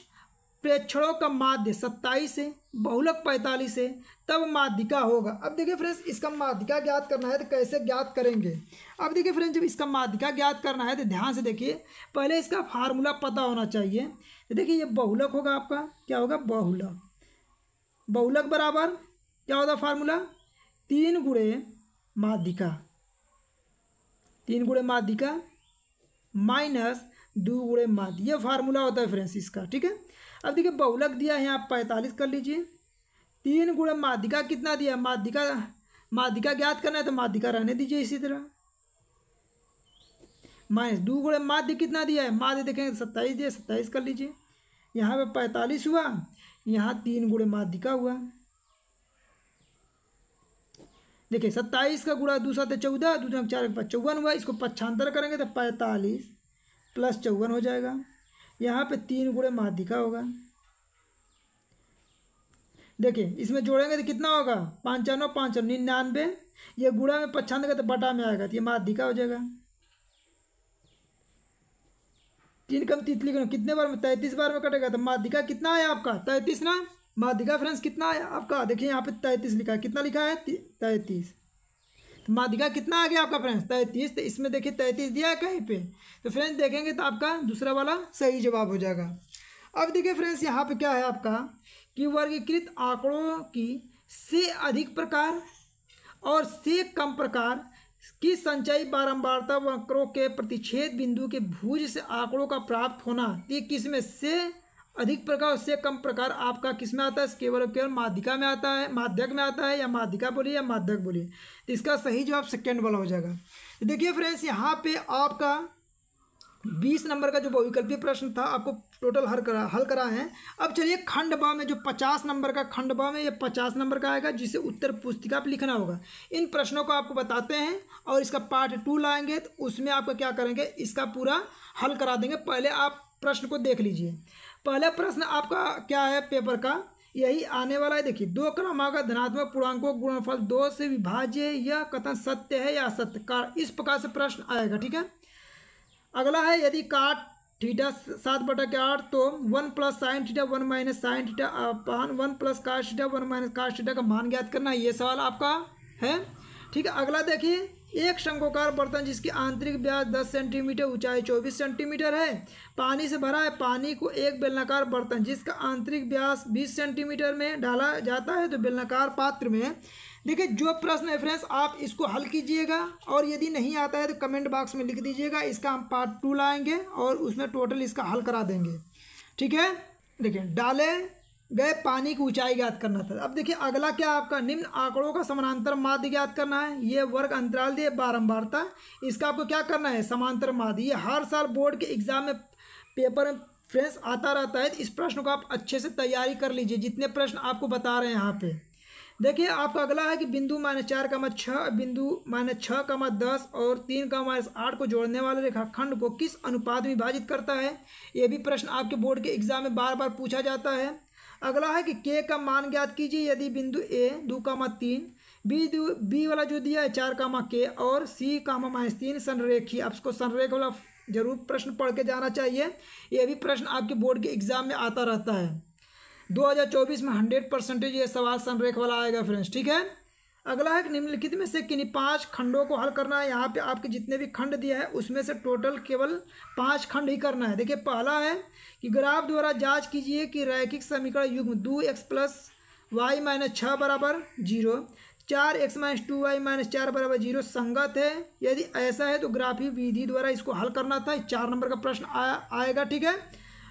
प्रेक्षणों का माध्य सत्ताईस है बहुलक पैंतालीस है तब माध्यिका होगा अब देखिए फ्रेंड्स इसका माध्यिका ज्ञात करना है तो कैसे ज्ञात करेंगे अब देखिए फ्रेंड्स जब इसका माध्यिका ज्ञात करना है तो ध्यान से देखिए पहले इसका फार्मूला पता होना चाहिए तो देखिए ये बहुलक होगा आपका क्या होगा बहुलक बहुलक बराबर क्या होगा फार्मूला तीन गुणे माध्यिका तीन गुणे माध्यिका माइनस दो गुणे माध्य ये फार्मूला होता है फ्रेंड्स इसका ठीक है अब देखिए बहुलक दिया है आप पैंतालीस कर लीजिए तीन गुणे माध्यिका कितना दिया माध्यिका माध्यिका ज्ञात करना है तो माध्यिका रहने दीजिए इसी तरह माइनस दो गुणे माध्य कितना दिया है माध्य देखेंगे सत्ताईस दिया सत्ताईस कर लीजिए यहाँ पे पैंतालीस हुआ यहाँ तीन गुणे माध्यिका हुआ देखिए सत्ताईस का गुड़ा दूसरा सात तो चौदह दो चार चौवन हुआ इसको पच्छांतर करेंगे तो पैंतालीस प्लस चौवन हो जाएगा यहाँ पे तीन गुड़े माध्यिका होगा देखिए इसमें जोड़ेंगे तो कितना होगा पाँचानवे पाँचानवे निन्यानवे ये गुड़ा में पच्छान का तो बटा में आएगा तो ये माध्यिका हो जाएगा तीन कम तितली कितने बार में तैंतीस बार में कटेगा तो माध्यिका कितना है आपका तैंतीस ना माध्यिका फ्रेंड्स कितना है आपका देखिए यहाँ पे तैंतीस लिखा है कितना लिखा है तैंतीस तो माध्यिका कितना आ गया आपका फ्रेंड्स तैंतीस तो इसमें देखिए तैंतीस दिया है कहीं पे तो फ्रेंड्स देखेंगे तो आपका दूसरा वाला सही जवाब हो जाएगा अब देखिए फ्रेंड्स यहाँ पे क्या है आपका कि वर्गीकृत आंकड़ों की से अधिक प्रकार और से कम प्रकार की संचयी बारम्बारता वक्रों के प्रतिच्छेद बिंदु के भूज से आंकड़ों का प्राप्त होना ये किसमें से अधिक प्रकार उससे कम प्रकार आपका किस में आता है केवल और केवल माध्यिका में आता है माध्यक में आता है या माध्यिका बोलिए या माध्यक बोलिए तो इसका सही जवाब सेकेंड वाला हो जाएगा तो देखिए फ्रेंड्स यहाँ पे आपका बीस नंबर का जो बहुविकल्पीय प्रश्न था आपको टोटल हर करा हल करा है अब चलिए खंड ब में जो पचास नंबर का खंड ब में ये पचास नंबर का आएगा जिसे उत्तर पुस्तिका पर लिखना होगा इन प्रश्नों को आपको बताते हैं और इसका पार्ट टू लाएंगे तो उसमें आपको क्या करेंगे इसका पूरा हल करा देंगे पहले आप प्रश्न को देख लीजिए पहला प्रश्न आपका क्या है पेपर का यही आने वाला है देखिए दो क्रमांक धनात्मक पूर्णांकों गुणफल दो से विभाज्य यह कथन सत्य है या असत्य कार इस प्रकार से प्रश्न आएगा ठीक है अगला है यदि काट थीटा सात बटा के आठ तो one plus sine theta one minus sine theta upon one plus cos theta one minus cos theta का मान ज्ञात करना ये सवाल आपका है ठीक है अगला देखिए एक शंकोकार बर्तन जिसकी आंतरिक ब्याज 10 सेंटीमीटर ऊंचाई 24 सेंटीमीटर है पानी से भरा है पानी को एक बेलनाकार बर्तन जिसका आंतरिक ब्यास 20 सेंटीमीटर में डाला जाता है तो बेलनाकार पात्र में देखिए जो प्रश्न है फ्रेंड्स आप इसको हल कीजिएगा और यदि नहीं आता है तो कमेंट बॉक्स में लिख दीजिएगा इसका हम पार्ट टू लाएंगे और उसमें टोटल इसका हल करा देंगे ठीक है देखिए डालें गए पानी की ऊंचाई ज्ञात करना था अब देखिए अगला क्या आपका निम्न आंकड़ों का समानांतर माध्य ज्ञात करना है ये वर्ग अंतराल दिए बारंबारता इसका आपको क्या करना है समांतर माध्य ये हर साल बोर्ड के एग्जाम में पेपर में फ्रेंड्स आता रहता है तो इस प्रश्न को आप अच्छे से तैयारी कर लीजिए जितने प्रश्न आपको बता रहे हैं यहाँ पे देखिए आपका अगला है कि बिंदु माइनस चार का मत छः बिंदु माइनस छः का मत दस और तीन का माइनस आठ को जोड़ने वाले रेखाखंड को किस अनुपात में विभाजित करता है ये भी प्रश्न आपके बोर्ड के एग्जाम में बार बार पूछा जाता है अगला है कि के का मान ज्ञात कीजिए यदि बिंदु ए दो कामा तीन बी दू बी वाला जो दिया है चार कामा के और सी कामा माइनस तीन संरेखी उसको संरेख वाला जरूर प्रश्न पढ़ के जाना चाहिए ये भी प्रश्न आपके बोर्ड के एग्जाम में आता रहता है 2024 में 100 परसेंटेज ये सवाल संरेख वाला आएगा फ्रेंड्स ठीक है अगला है निम्नलिखित में से किन्हीं पांच खंडों को हल करना है यहाँ पे आपके जितने भी खंड दिया है उसमें से टोटल केवल पांच खंड ही करना है देखिए पहला है कि ग्राफ द्वारा जांच कीजिए कि रैखिक समीकरण युग्म दो एक्स प्लस वाई माइनस छः बराबर जीरो चार x minus two y minus चार बराबर जीरो संगत है यदि ऐसा है तो ग्राफी विधि द्वारा इसको हल करना था चार नंबर का प्रश्न आएगा ठीक है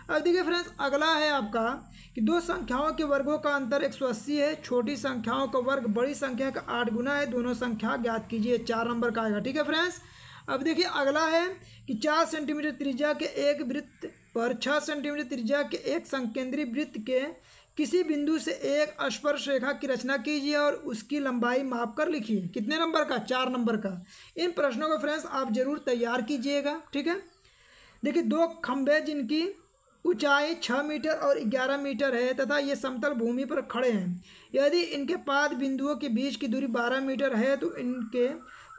अब देखिए फ्रेंड्स अगला है आपका कि दो संख्याओं के वर्गों का अंतर 180 है छोटी संख्याओं का वर्ग बड़ी संख्या का आठ गुना है दोनों संख्या ज्ञात कीजिए चार नंबर का आएगा ठीक है फ्रेंड्स अब देखिए अगला है कि चार सेंटीमीटर त्रिज्या के एक वृत्त पर छः सेंटीमीटर त्रिज्या के एक संकेंद्रीय वृत्त के किसी बिंदु से एक स्पर्श रेखा की रचना कीजिए और उसकी लंबाई माप कर लिखिए कितने नंबर का चार नंबर का इन प्रश्नों को फ्रेंड्स आप जरूर तैयार कीजिएगा ठीक है देखिए दो खंभे जिनकी ऊंचाई छः मीटर और ग्यारह मीटर है तथा ये समतल भूमि पर खड़े हैं यदि इनके पाद बिंदुओं के बीच की दूरी बारह मीटर है तो इनके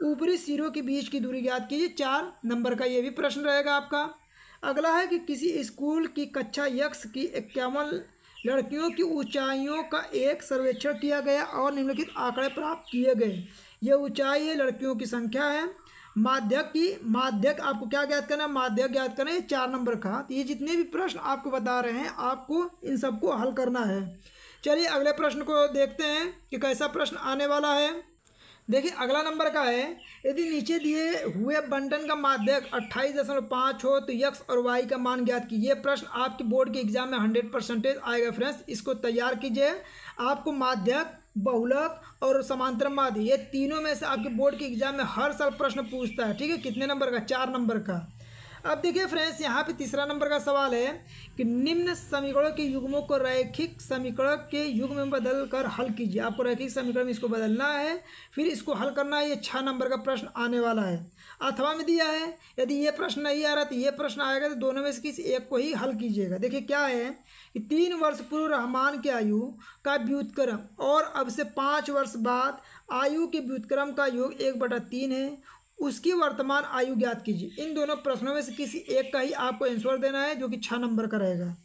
ऊपरी सिरों के बीच की दूरी याद कीजिए चार नंबर का ये भी प्रश्न रहेगा आपका अगला है कि किसी स्कूल की कक्षा यक्ष की इक्यावन लड़कियों की ऊंचाइयों का एक सर्वेक्षण किया गया और निम्नलिखित आंकड़े प्राप्त किए गए ये ऊंचाई लड़कियों की संख्या है माध्यक की माध्यक आपको क्या ज्ञात करना है माध्यक ज्ञात करना है चार नंबर का तो ये जितने भी प्रश्न आपको बता रहे हैं आपको इन सबको हल करना है चलिए अगले प्रश्न को देखते हैं कि कैसा प्रश्न आने वाला है देखिए अगला नंबर का है यदि नीचे दिए हुए बंटन का माध्यक अट्ठाईस दशमलव पाँच हो तो यक्स और वाई का मान ज्ञात कीजिए प्रश्न आपके बोर्ड के एग्जाम में हंड्रेड परसेंटेज आएगा फ्रेंड्स इसको तैयार कीजिए आपको माध्यक बहुलक और समांतरवाद ये तीनों में से आपके बोर्ड के एग्जाम में हर साल प्रश्न पूछता है ठीक है कितने नंबर का चार नंबर का अब देखिए फ्रेंड्स यहाँ पे तीसरा नंबर का सवाल है कि निम्न समीकरणों के युग्मों को रैखिक समीकरण के युग में बदल कर हल कीजिए आपको रैखिक समीकरण में इसको बदलना है फिर इसको हल करना है ये छः नंबर का प्रश्न आने वाला है अथवा में दिया है यदि ये प्रश्न नहीं आ रहा तो ये प्रश्न आएगा तो दोनों में से किसी एक को ही हल कीजिएगा देखिए क्या है तीन वर्ष पूर्व रहमान के आयु का व्युतक्रम और अब से पाँच वर्ष बाद आयु के व्युतक्रम का योग एक बटा तीन है उसकी वर्तमान आयु ज्ञात कीजिए इन दोनों प्रश्नों में से किसी एक का ही आपको आंसर देना है जो कि छः नंबर का रहेगा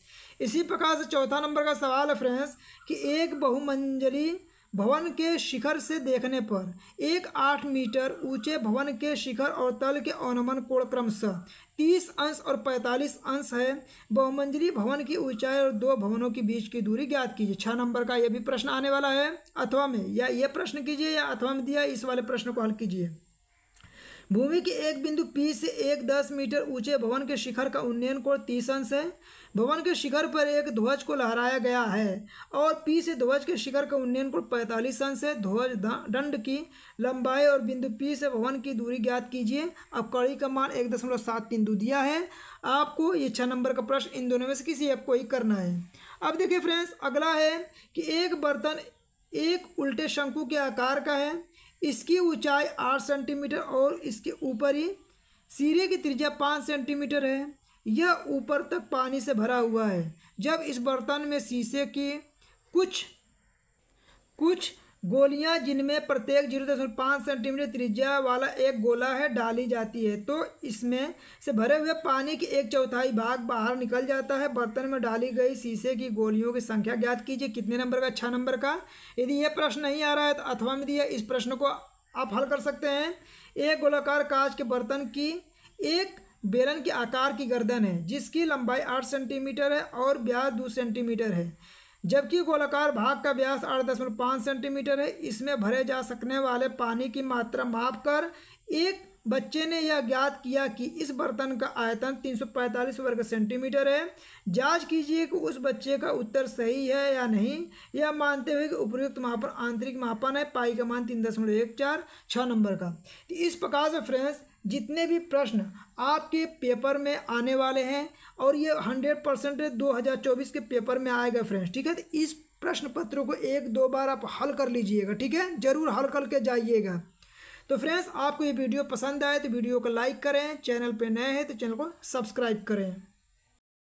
इसी प्रकार से चौथा नंबर का सवाल है फ्रेंड्स कि एक बहुमंजली भवन के शिखर से देखने पर एक आठ मीटर ऊंचे भवन के शिखर और तल के अनुमन कोण क्रमशः तीस अंश और पैंतालीस अंश है बहुमंजिली भवन की ऊंचाई और दो भवनों के बीच की दूरी ज्ञात कीजिए छः नंबर का यह भी प्रश्न आने वाला है अथवा में या ये प्रश्न कीजिए या अथवा में दिया इस वाले प्रश्न को हल कीजिए भूमि के एक बिंदु पी से एक दस मीटर ऊंचे भवन के शिखर का उन्नयन कोण तीस अंश है भवन के शिखर पर एक ध्वज को लहराया गया है और पी से ध्वज के शिखर का उन्नयन कुल पैंतालीस अंश है ध्वज दंड की लंबाई और बिंदु पी से भवन की दूरी ज्ञात कीजिए अब कड़ी का मान एक दशमलव सात तीन दिया है आपको ये छः नंबर का प्रश्न इन दोनों में से किसी एक को ही करना है अब देखिए फ्रेंड्स अगला है कि एक बर्तन एक उल्टे शंकु के आकार का है इसकी ऊंचाई आठ सेंटीमीटर और इसके ऊपर ही सीरे की त्रिज्या पाँच सेंटीमीटर है यह ऊपर तक पानी से भरा हुआ है जब इस बर्तन में शीशे की कुछ कुछ गोलियां जिनमें प्रत्येक जीरो दशमलव पाँच सेंटीमीटर त्रिज्या वाला एक गोला है डाली जाती है तो इसमें से भरे हुए पानी के एक चौथाई भाग बाहर निकल जाता है बर्तन में डाली गई शीशे की गोलियों की संख्या ज्ञात कीजिए कितने नंबर का छः नंबर का यदि यह प्रश्न नहीं आ रहा है तो अथवा में दिया इस प्रश्न को आप हल कर सकते हैं एक गोलाकार कांच के बर्तन की एक बेलन के आकार की गर्दन है जिसकी लंबाई आठ सेंटीमीटर है और ब्याज दो सेंटीमीटर है जबकि गोलाकार भाग का व्यास आठ दशमलव पाँच सेंटीमीटर है इसमें भरे जा सकने वाले पानी की मात्रा माप कर एक बच्चे ने यह ज्ञात किया कि इस बर्तन का आयतन 345 वर्ग सेंटीमीटर है जांच कीजिए कि उस बच्चे का उत्तर सही है या नहीं यह मानते हुए कि उपयुक्त मापन आंतरिक मापन है पाई का मान तीन दशमलव एक चार छः नंबर का तो इस प्रकार से फ्रेंड्स जितने भी प्रश्न आपके पेपर में आने वाले हैं और ये हंड्रेड परसेंट दो हज़ार चौबीस के पेपर में आएगा फ्रेंड्स ठीक है तो इस प्रश्न पत्रों को एक दो बार आप हल कर लीजिएगा ठीक है ज़रूर हल करके जाइएगा तो फ्रेंड्स आपको ये वीडियो पसंद आए तो वीडियो को लाइक करें चैनल पे नए हैं तो चैनल को सब्सक्राइब करें